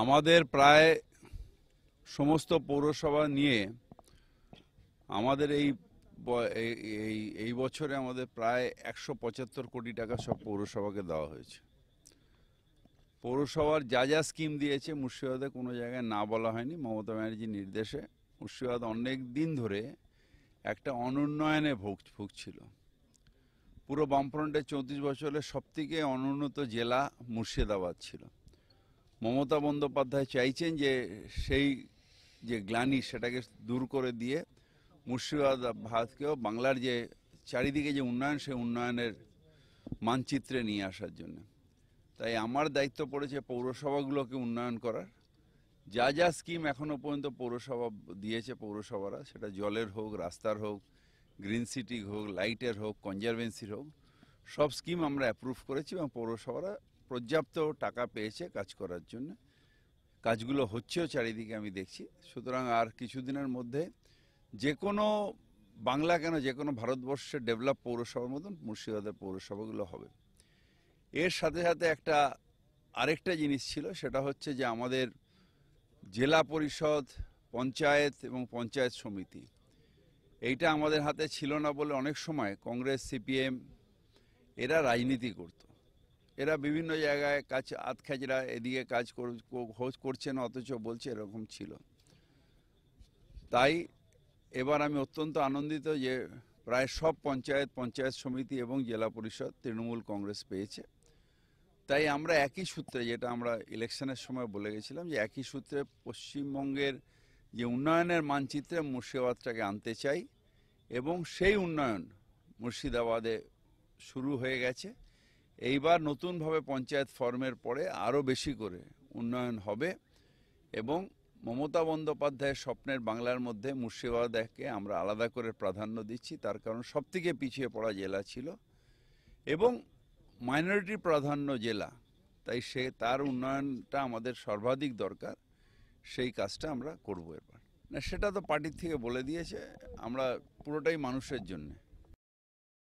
আমাদের প্রায় সমস্ত পৌরসভা নিয়ে আমাদের এই এই এই বছরে আমাদের প্রায় একশো পঁচাত্তর কোটি টাকা সব পৌরসভাকে দেওয়া হয়েছে পৌরসভার যা যা স্কিম দিয়েছে মুর্শিদাবাদে কোনো জায়গায় না বলা হয়নি মমতা ব্যানার্জির নির্দেশে মুর্শিদাবাদ অনেক দিন ধরে একটা অনুন্নয়নে ভোগ ভুগছিল পুরো বামফ্রন্টের চৌত্রিশ বছরের সবথেকে অনুন্নত জেলা মুর্শিদাবাদ ছিল মমতা বন্দ্যোপাধ্যায় চাইছেন যে সেই যে গ্লানি সেটাকে দূর করে দিয়ে মুর্শিদাবাদকেও বাংলার যে চারিদিকে যে উন্নয়ন সেই উন্নয়নের মানচিত্রে নিয়ে আসার জন্য তাই আমার দায়িত্ব পড়েছে পৌরসভাগুলোকে উন্নয়ন করার যা যা স্কিম এখনও পর্যন্ত পৌরসভা দিয়েছে পৌরসভারা সেটা জলের হোক রাস্তার হোক গ্রিন সিটি হোক লাইটের হোক কনজারভেন্সির হোক সব স্কিম আমরা অ্যাপ্রুভ করেছি এবং পৌরসভারা পর্যাপ্ত টাকা পেয়েছে কাজ করার জন্য কাজগুলো হচ্ছেও চারিদিকে আমি দেখছি সুতরাং আর কিছুদিনের মধ্যে যে কোনো বাংলা কেন যে কোনো ভারতবর্ষের ডেভেলপ পৌরসভার মতন মুর্শিদাবাদের পৌরসভাগুলো হবে এর সাথে সাথে একটা আরেকটা জিনিস ছিল সেটা হচ্ছে যে আমাদের জেলা পরিষদ পঞ্চায়েত এবং পঞ্চায়েত সমিতি এইটা আমাদের হাতে ছিল না বলে অনেক সময় কংগ্রেস সিপিএম এরা রাজনীতি করত এরা বিভিন্ন জায়গায় কাজ আতখাজরা এদিকে কাজ খোঁজ করছেন অথচ বলছে এরকম ছিল তাই এবার আমি অত্যন্ত আনন্দিত যে প্রায় সব পঞ্চায়েত পঞ্চায়েত সমিতি এবং জেলা পরিষদ তৃণমূল কংগ্রেস পেয়েছে তাই আমরা একই সূত্রে যেটা আমরা ইলেকশনের সময় বলে গেছিলাম যে একই সূত্রে পশ্চিমবঙ্গের যে উন্নয়নের মানচিত্রে মুর্শিদাবাদটাকে আনতে চাই এবং সেই উন্নয়ন মুর্শিদাবাদে শুরু হয়ে গেছে এইবার নতুনভাবে পঞ্চায়েত ফর্মের পরে আরও বেশি করে উন্নয়ন হবে এবং মমতা বন্দ্যোপাধ্যায়ের স্বপ্নের বাংলার মধ্যে মুর্শিদাবাদকে আমরা আলাদা করে প্রাধান্য দিচ্ছি তার কারণ সবথেকে পিছিয়ে পড়া জেলা ছিল এবং মাইনরিটি প্রাধান্য জেলা তাই সে তার উন্নয়নটা আমাদের সর্বাধিক দরকার সেই কাজটা আমরা করব এবার না সেটা তো পার্টির থেকে বলে দিয়েছে আমরা পুরোটাই মানুষের জন্যে